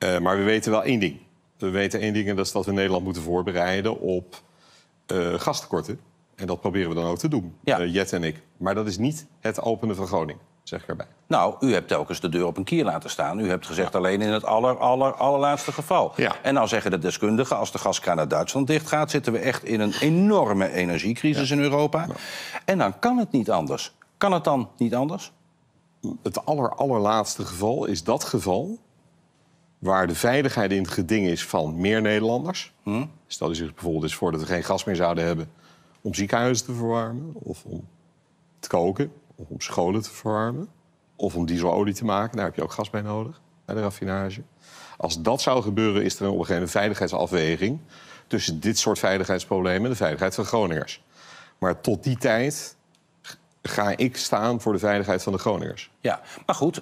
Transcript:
Eh, maar we weten wel één ding. We weten één ding en dat is dat we Nederland moeten voorbereiden op uh, eh, gastekorten. En dat proberen we dan ook te doen, ja. Eh, Jet en ik. Maar dat is niet het openen van Groningen, zeg ik erbij. Nou, u hebt telkens de deur op een kier laten staan. U hebt gezegd alleen in het aller, aller, allerlaatste geval. En nou zeggen de deskundigen, als de gaskraan naar Duitsland dichtgaat... zitten we echt in een enorme energiecrisis in Europa. En dan kan het niet anders. Kan het dan niet anders? Het aller, allerlaatste geval is dat geval waar de veiligheid in het geding is van meer Nederlanders. Hm? Stel je zich bijvoorbeeld eens voor dat we geen gas meer zouden hebben om ziekenhuizen te verwarmen, of om te koken, of om scholen te verwarmen, of om dieselolie te maken. Daar heb je ook gas bij nodig, bij de raffinage. Als dat zou gebeuren, is er op een gegeven moment een veiligheidsafweging tussen dit soort veiligheidsproblemen en de veiligheid van Groningers. Maar tot die tijd ga ik staan voor de veiligheid van de Groningers. Ja, maar goed,